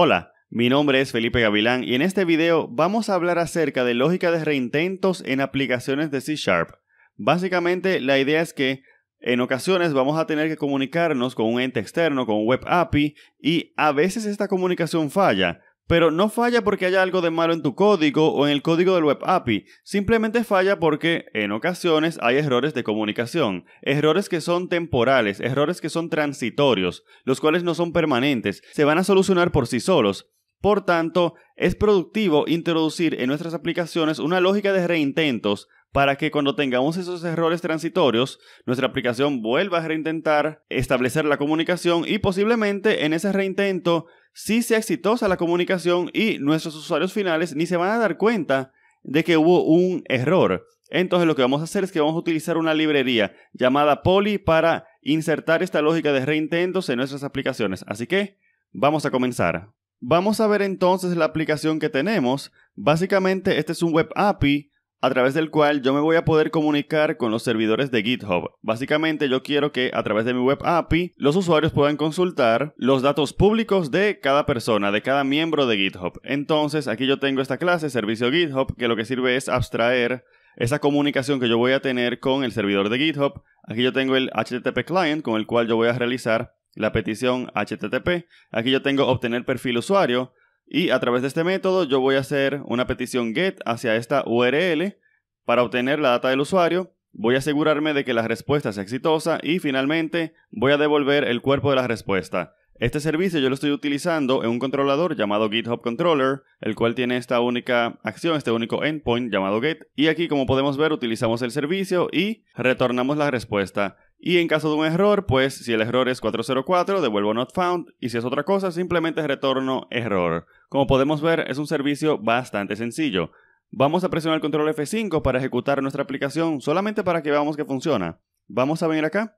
Hola, mi nombre es Felipe Gavilán y en este video vamos a hablar acerca de lógica de reintentos en aplicaciones de C Sharp. Básicamente la idea es que en ocasiones vamos a tener que comunicarnos con un ente externo, con un web API, y a veces esta comunicación falla. Pero no falla porque haya algo de malo en tu código o en el código del Web API, simplemente falla porque en ocasiones hay errores de comunicación, errores que son temporales, errores que son transitorios, los cuales no son permanentes, se van a solucionar por sí solos. Por tanto, es productivo introducir en nuestras aplicaciones una lógica de reintentos para que cuando tengamos esos errores transitorios, nuestra aplicación vuelva a reintentar establecer la comunicación y posiblemente en ese reintento si sea exitosa la comunicación y nuestros usuarios finales ni se van a dar cuenta de que hubo un error. Entonces lo que vamos a hacer es que vamos a utilizar una librería llamada Poly para insertar esta lógica de reintentos en nuestras aplicaciones. Así que vamos a comenzar. Vamos a ver entonces la aplicación que tenemos. Básicamente este es un web API a través del cual yo me voy a poder comunicar con los servidores de GitHub. Básicamente yo quiero que a través de mi web API los usuarios puedan consultar los datos públicos de cada persona, de cada miembro de GitHub. Entonces aquí yo tengo esta clase, servicio GitHub, que lo que sirve es abstraer esa comunicación que yo voy a tener con el servidor de GitHub. Aquí yo tengo el HTTP client con el cual yo voy a realizar la petición HTTP. Aquí yo tengo obtener perfil usuario, y a través de este método yo voy a hacer una petición GET hacia esta URL para obtener la data del usuario. Voy a asegurarme de que la respuesta sea exitosa y finalmente voy a devolver el cuerpo de la respuesta. Este servicio yo lo estoy utilizando en un controlador llamado GitHub Controller, el cual tiene esta única acción, este único endpoint llamado get. Y aquí, como podemos ver, utilizamos el servicio y retornamos la respuesta. Y en caso de un error, pues si el error es 404, devuelvo not found. Y si es otra cosa, simplemente retorno error. Como podemos ver, es un servicio bastante sencillo. Vamos a presionar el control F5 para ejecutar nuestra aplicación solamente para que veamos que funciona. Vamos a venir acá.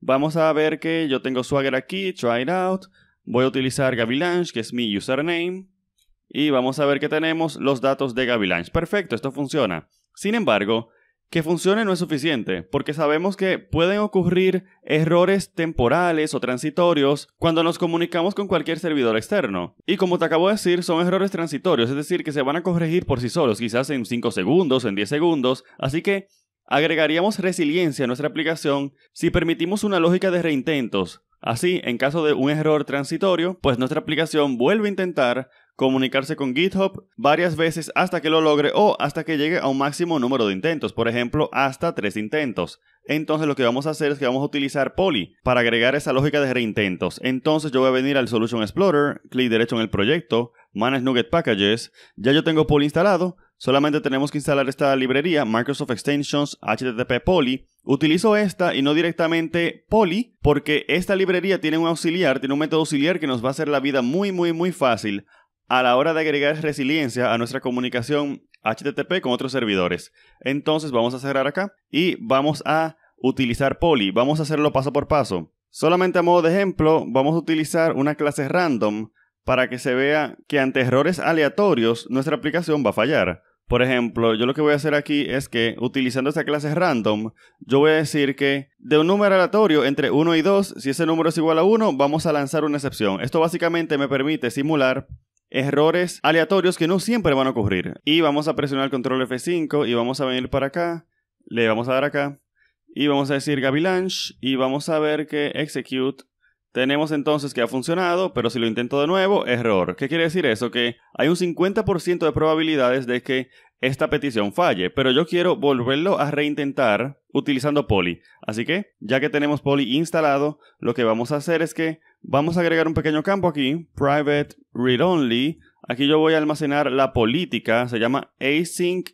Vamos a ver que yo tengo Swagger aquí, try it out. Voy a utilizar Gavilanche, que es mi username. Y vamos a ver que tenemos los datos de Gavilanche. Perfecto, esto funciona. Sin embargo, que funcione no es suficiente, porque sabemos que pueden ocurrir errores temporales o transitorios cuando nos comunicamos con cualquier servidor externo. Y como te acabo de decir, son errores transitorios, es decir, que se van a corregir por sí solos, quizás en 5 segundos, en 10 segundos, así que agregaríamos resiliencia a nuestra aplicación si permitimos una lógica de reintentos. Así, en caso de un error transitorio, pues nuestra aplicación vuelve a intentar comunicarse con GitHub varias veces hasta que lo logre o hasta que llegue a un máximo número de intentos, por ejemplo, hasta tres intentos. Entonces lo que vamos a hacer es que vamos a utilizar Poly para agregar esa lógica de reintentos. Entonces yo voy a venir al Solution Explorer, clic derecho en el proyecto, Manage Nugget Packages, ya yo tengo Poly instalado, solamente tenemos que instalar esta librería, Microsoft Extensions HTTP Poly. Utilizo esta y no directamente Poly porque esta librería tiene un auxiliar, tiene un método auxiliar que nos va a hacer la vida muy muy muy fácil a la hora de agregar resiliencia a nuestra comunicación HTTP con otros servidores. Entonces vamos a cerrar acá y vamos a utilizar Poly. Vamos a hacerlo paso por paso. Solamente a modo de ejemplo, vamos a utilizar una clase random para que se vea que ante errores aleatorios nuestra aplicación va a fallar. Por ejemplo, yo lo que voy a hacer aquí es que utilizando esta clase random, yo voy a decir que de un número aleatorio entre 1 y 2, si ese número es igual a 1, vamos a lanzar una excepción. Esto básicamente me permite simular errores aleatorios que no siempre van a ocurrir. Y vamos a presionar control F5 y vamos a venir para acá, le vamos a dar acá y vamos a decir Gavilanche y vamos a ver que execute tenemos entonces que ha funcionado, pero si lo intento de nuevo, error. ¿Qué quiere decir eso? Que hay un 50% de probabilidades de que esta petición falle, pero yo quiero volverlo a reintentar utilizando Poly. Así que, ya que tenemos Poly instalado, lo que vamos a hacer es que Vamos a agregar un pequeño campo aquí, private read only. Aquí yo voy a almacenar la política, se llama async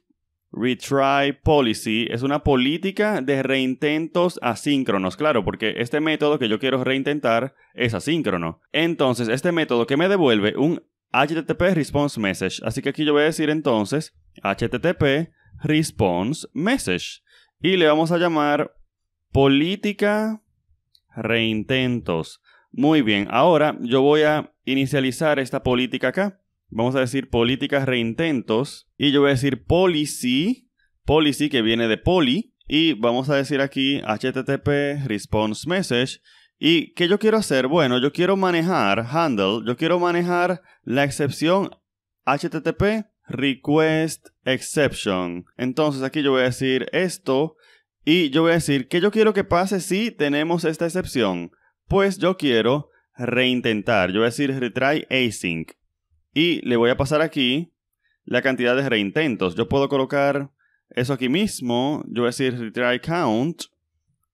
retry policy. Es una política de reintentos asíncronos, claro, porque este método que yo quiero reintentar es asíncrono. Entonces, este método que me devuelve un HTTP response message. Así que aquí yo voy a decir entonces HTTP response message. Y le vamos a llamar política reintentos. Muy bien, ahora yo voy a inicializar esta política acá. Vamos a decir políticas reintentos y yo voy a decir policy, policy que viene de poli. y vamos a decir aquí http response message y qué yo quiero hacer? Bueno, yo quiero manejar handle, yo quiero manejar la excepción http request exception. Entonces aquí yo voy a decir esto y yo voy a decir que yo quiero que pase si tenemos esta excepción pues yo quiero reintentar. Yo voy a decir retry async. Y le voy a pasar aquí la cantidad de reintentos. Yo puedo colocar eso aquí mismo. Yo voy a decir retry count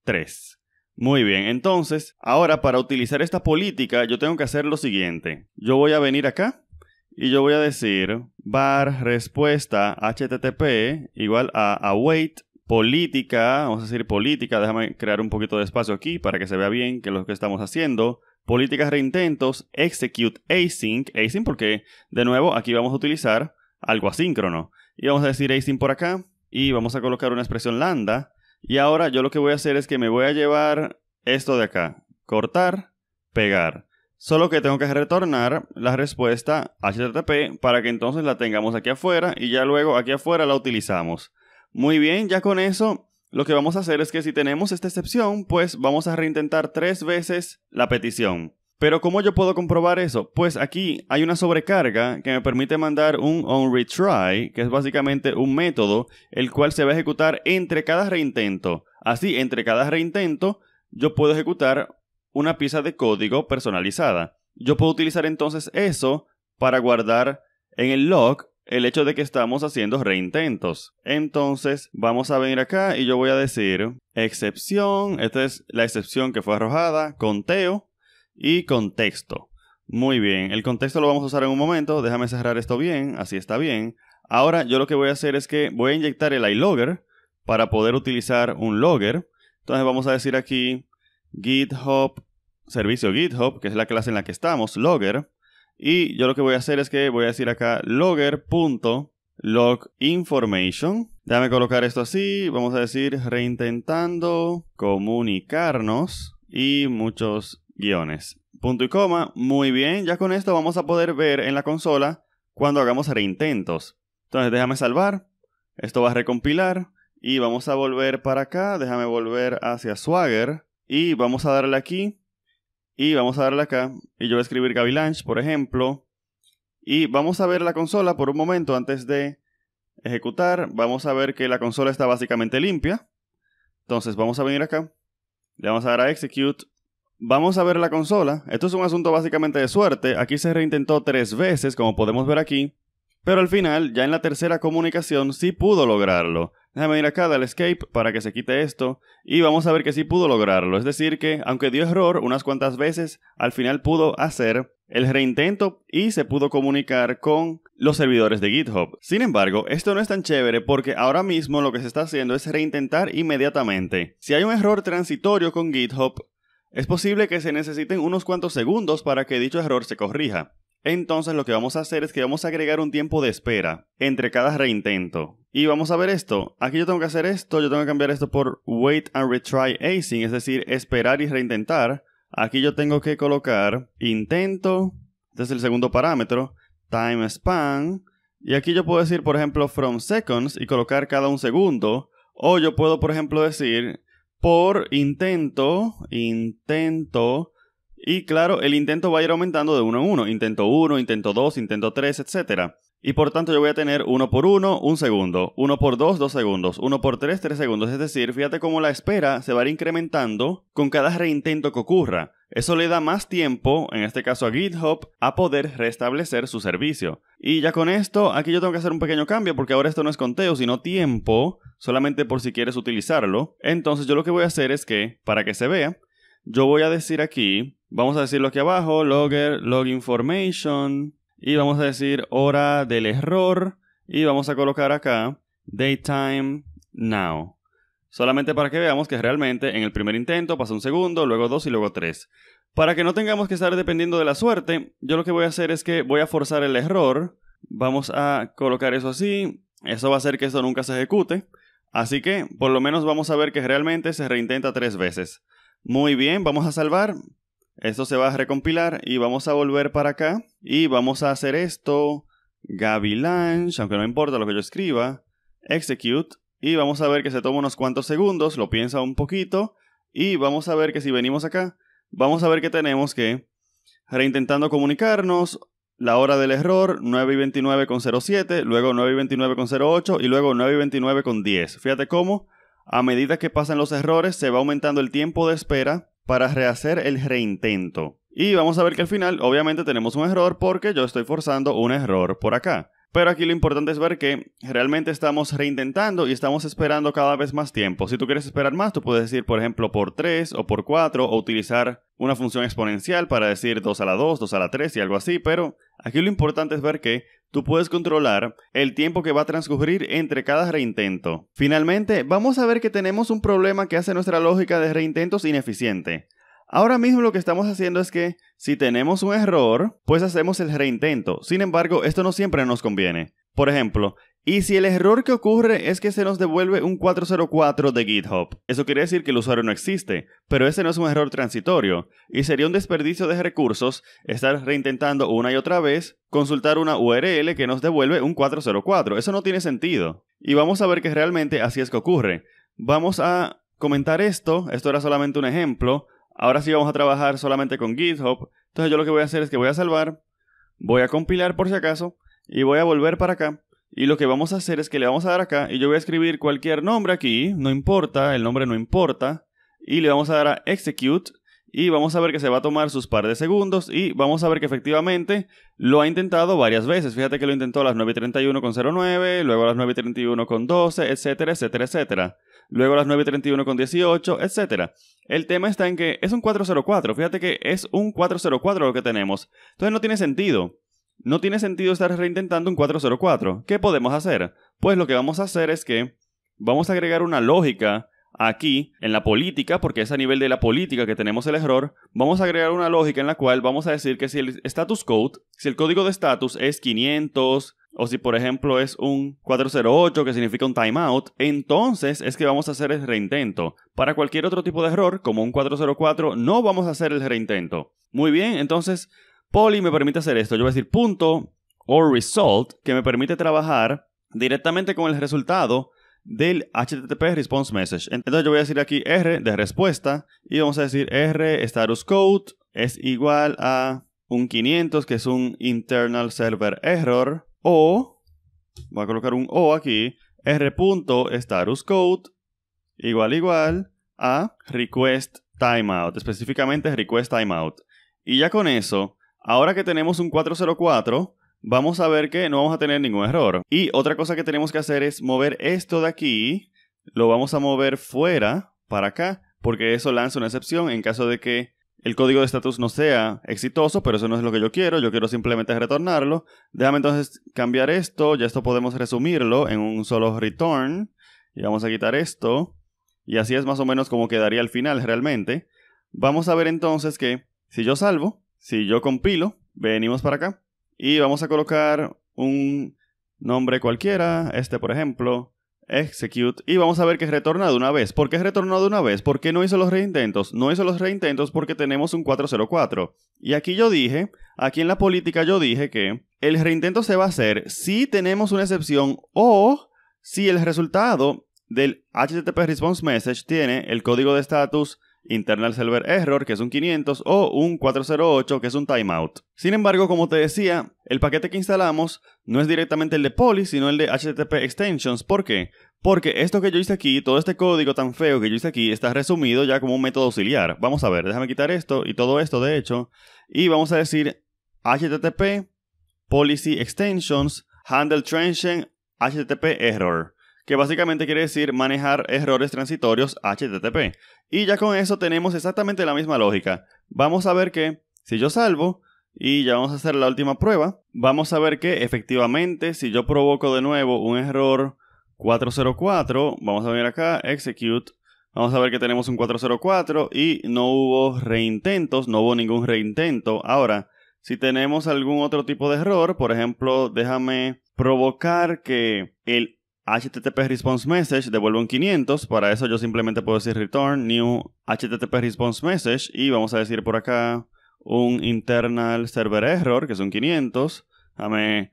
3. Muy bien, entonces, ahora para utilizar esta política yo tengo que hacer lo siguiente. Yo voy a venir acá y yo voy a decir bar respuesta http igual a await política, vamos a decir política, déjame crear un poquito de espacio aquí para que se vea bien que lo que estamos haciendo. Políticas reintentos, execute async, async porque de nuevo aquí vamos a utilizar algo asíncrono. Y vamos a decir async por acá y vamos a colocar una expresión lambda. Y ahora yo lo que voy a hacer es que me voy a llevar esto de acá, cortar, pegar. Solo que tengo que retornar la respuesta HTTP para que entonces la tengamos aquí afuera y ya luego aquí afuera la utilizamos. Muy bien, ya con eso, lo que vamos a hacer es que si tenemos esta excepción, pues vamos a reintentar tres veces la petición. Pero ¿cómo yo puedo comprobar eso? Pues aquí hay una sobrecarga que me permite mandar un onRetry, que es básicamente un método el cual se va a ejecutar entre cada reintento. Así, entre cada reintento, yo puedo ejecutar una pieza de código personalizada. Yo puedo utilizar entonces eso para guardar en el log el hecho de que estamos haciendo reintentos. Entonces, vamos a venir acá y yo voy a decir excepción, esta es la excepción que fue arrojada, conteo y contexto. Muy bien, el contexto lo vamos a usar en un momento, déjame cerrar esto bien, así está bien. Ahora yo lo que voy a hacer es que voy a inyectar el iLogger para poder utilizar un logger. Entonces vamos a decir aquí GitHub, servicio GitHub, que es la clase en la que estamos, logger. Y yo lo que voy a hacer es que voy a decir acá logger.loginformation, Déjame colocar esto así. Vamos a decir reintentando comunicarnos y muchos guiones. Punto y coma. Muy bien. Ya con esto vamos a poder ver en la consola cuando hagamos reintentos. Entonces déjame salvar. Esto va a recompilar. Y vamos a volver para acá. Déjame volver hacia Swagger. Y vamos a darle aquí y vamos a darle acá. Y yo voy a escribir Gavilanch, por ejemplo. Y vamos a ver la consola por un momento antes de ejecutar. Vamos a ver que la consola está básicamente limpia. Entonces vamos a venir acá. Le vamos a dar a Execute. Vamos a ver la consola. Esto es un asunto básicamente de suerte. Aquí se reintentó tres veces, como podemos ver aquí. Pero al final, ya en la tercera comunicación, sí pudo lograrlo. Déjame ir acá del escape para que se quite esto. Y vamos a ver que sí pudo lograrlo. Es decir, que aunque dio error unas cuantas veces, al final pudo hacer el reintento y se pudo comunicar con los servidores de GitHub. Sin embargo, esto no es tan chévere porque ahora mismo lo que se está haciendo es reintentar inmediatamente. Si hay un error transitorio con GitHub, es posible que se necesiten unos cuantos segundos para que dicho error se corrija. Entonces lo que vamos a hacer es que vamos a agregar un tiempo de espera entre cada reintento. Y vamos a ver esto. Aquí yo tengo que hacer esto, yo tengo que cambiar esto por wait and retry async, es decir, esperar y reintentar. Aquí yo tengo que colocar intento, este es el segundo parámetro, time span. Y aquí yo puedo decir, por ejemplo, from seconds y colocar cada un segundo. O yo puedo, por ejemplo, decir por intento, intento y claro, el intento va a ir aumentando de uno a uno. Intento 1, intento 2, intento 3, etc. Y por tanto yo voy a tener 1 por 1, un segundo, 1 por 2, 2 segundos, 1 por 3, 3 segundos. Es decir, fíjate cómo la espera se va a ir incrementando con cada reintento que ocurra. Eso le da más tiempo, en este caso a GitHub, a poder restablecer su servicio. Y ya con esto, aquí yo tengo que hacer un pequeño cambio porque ahora esto no es conteo, sino tiempo, solamente por si quieres utilizarlo. Entonces yo lo que voy a hacer es que, para que se vea, yo voy a decir aquí Vamos a lo que abajo, logger, log information, y vamos a decir hora del error, y vamos a colocar acá daytime now. Solamente para que veamos que realmente en el primer intento pasa un segundo, luego dos y luego tres. Para que no tengamos que estar dependiendo de la suerte, yo lo que voy a hacer es que voy a forzar el error. Vamos a colocar eso así. Eso va a hacer que eso nunca se ejecute. Así que por lo menos vamos a ver que realmente se reintenta tres veces. Muy bien, vamos a salvar. Esto se va a recompilar y vamos a volver para acá y vamos a hacer esto, Lange aunque no importa lo que yo escriba, execute y vamos a ver que se toma unos cuantos segundos, lo piensa un poquito y vamos a ver que si venimos acá, vamos a ver que tenemos que reintentando comunicarnos, la hora del error 9 y 29 con 07, luego 9 y 29 con 08 y luego 9 y 29 con 10. Fíjate cómo a medida que pasan los errores se va aumentando el tiempo de espera para rehacer el reintento. Y vamos a ver que al final obviamente tenemos un error porque yo estoy forzando un error por acá. Pero aquí lo importante es ver que realmente estamos reintentando y estamos esperando cada vez más tiempo. Si tú quieres esperar más, tú puedes decir, por ejemplo, por 3 o por 4 o utilizar una función exponencial para decir 2 a la 2, 2 a la 3 y algo así. Pero aquí lo importante es ver que Tú puedes controlar el tiempo que va a transcurrir entre cada reintento. Finalmente, vamos a ver que tenemos un problema que hace nuestra lógica de reintentos ineficiente. Ahora mismo lo que estamos haciendo es que si tenemos un error, pues hacemos el reintento. Sin embargo, esto no siempre nos conviene. Por ejemplo, y si el error que ocurre es que se nos devuelve un 404 de GitHub, eso quiere decir que el usuario no existe, pero ese no es un error transitorio, y sería un desperdicio de recursos estar reintentando una y otra vez consultar una URL que nos devuelve un 404, eso no tiene sentido. Y vamos a ver que realmente así es que ocurre. Vamos a comentar esto, esto era solamente un ejemplo, ahora sí vamos a trabajar solamente con GitHub, entonces yo lo que voy a hacer es que voy a salvar, voy a compilar por si acaso, y voy a volver para acá y lo que vamos a hacer es que le vamos a dar acá y yo voy a escribir cualquier nombre aquí, no importa, el nombre no importa. Y le vamos a dar a execute y vamos a ver que se va a tomar sus par de segundos y vamos a ver que efectivamente lo ha intentado varias veces. Fíjate que lo intentó a las 9.31 con 09, luego a las 9.31 con 12, etcétera, etcétera, etcétera. Luego a las 9.31 con 18, etcétera. El tema está en que es un 404, fíjate que es un 404 lo que tenemos. Entonces no tiene sentido no tiene sentido estar reintentando un 404. ¿Qué podemos hacer? Pues lo que vamos a hacer es que vamos a agregar una lógica aquí en la política, porque es a nivel de la política que tenemos el error, vamos a agregar una lógica en la cual vamos a decir que si el status code, si el código de status es 500 o si por ejemplo es un 408 que significa un timeout, entonces es que vamos a hacer el reintento. Para cualquier otro tipo de error, como un 404, no vamos a hacer el reintento. Muy bien, entonces Poly me permite hacer esto. Yo voy a decir punto o result, que me permite trabajar directamente con el resultado del HTTP response message. Entonces yo voy a decir aquí R de respuesta y vamos a decir R status code es igual a un 500 que es un internal server error o voy a colocar un O aquí R.status code igual igual a request timeout específicamente request timeout y ya con eso Ahora que tenemos un 404, vamos a ver que no vamos a tener ningún error. Y otra cosa que tenemos que hacer es mover esto de aquí, lo vamos a mover fuera para acá, porque eso lanza una excepción en caso de que el código de estatus no sea exitoso, pero eso no es lo que yo quiero, yo quiero simplemente retornarlo. Déjame entonces cambiar esto, ya esto podemos resumirlo en un solo return, y vamos a quitar esto, y así es más o menos como quedaría al final realmente. Vamos a ver entonces que si yo salvo, si yo compilo, venimos para acá y vamos a colocar un nombre cualquiera, este por ejemplo, execute, y vamos a ver que retorna de una vez. ¿Por qué retornó de una vez? ¿Por qué no hizo los reintentos? No hizo los reintentos porque tenemos un 404. Y aquí yo dije, aquí en la política yo dije que el reintento se va a hacer si tenemos una excepción o si el resultado del HTTP response message tiene el código de status internal server error, que es un 500, o un 408, que es un timeout. Sin embargo, como te decía, el paquete que instalamos no es directamente el de Policy, sino el de HTTP extensions. ¿Por qué? Porque esto que yo hice aquí, todo este código tan feo que yo hice aquí, está resumido ya como un método auxiliar. Vamos a ver, déjame quitar esto y todo esto, de hecho, y vamos a decir HTTP policy extensions handle transient HTTP error que básicamente quiere decir manejar errores transitorios HTTP. Y ya con eso tenemos exactamente la misma lógica. Vamos a ver que si yo salvo y ya vamos a hacer la última prueba, vamos a ver que efectivamente si yo provoco de nuevo un error 404, vamos a venir acá, execute, vamos a ver que tenemos un 404 y no hubo reintentos, no hubo ningún reintento. Ahora, si tenemos algún otro tipo de error, por ejemplo, déjame provocar que el HTTP response message devuelve un 500. Para eso yo simplemente puedo decir return new HTTP response message y vamos a decir por acá un internal server error que son 500. Dame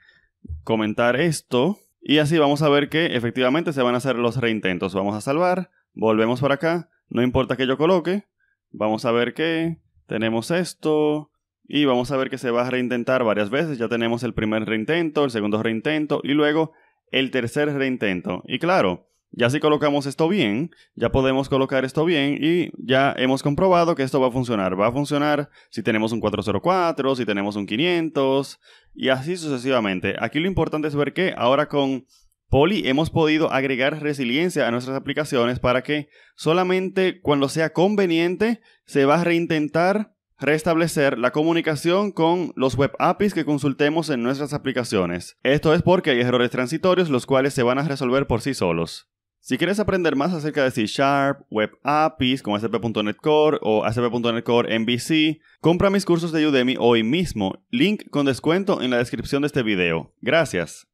comentar esto y así vamos a ver que efectivamente se van a hacer los reintentos. Vamos a salvar, volvemos por acá, no importa que yo coloque, vamos a ver que tenemos esto y vamos a ver que se va a reintentar varias veces. Ya tenemos el primer reintento, el segundo reintento y luego el tercer reintento. Y claro, ya si colocamos esto bien, ya podemos colocar esto bien y ya hemos comprobado que esto va a funcionar. Va a funcionar si tenemos un 404, si tenemos un 500 y así sucesivamente. Aquí lo importante es ver que ahora con Poli hemos podido agregar resiliencia a nuestras aplicaciones para que solamente cuando sea conveniente se va a reintentar restablecer la comunicación con los web APIs que consultemos en nuestras aplicaciones. Esto es porque hay errores transitorios los cuales se van a resolver por sí solos. Si quieres aprender más acerca de C Sharp, Web APIs como ASP.NET Core o ASP.NET Core MVC, compra mis cursos de Udemy hoy mismo. Link con descuento en la descripción de este video. Gracias.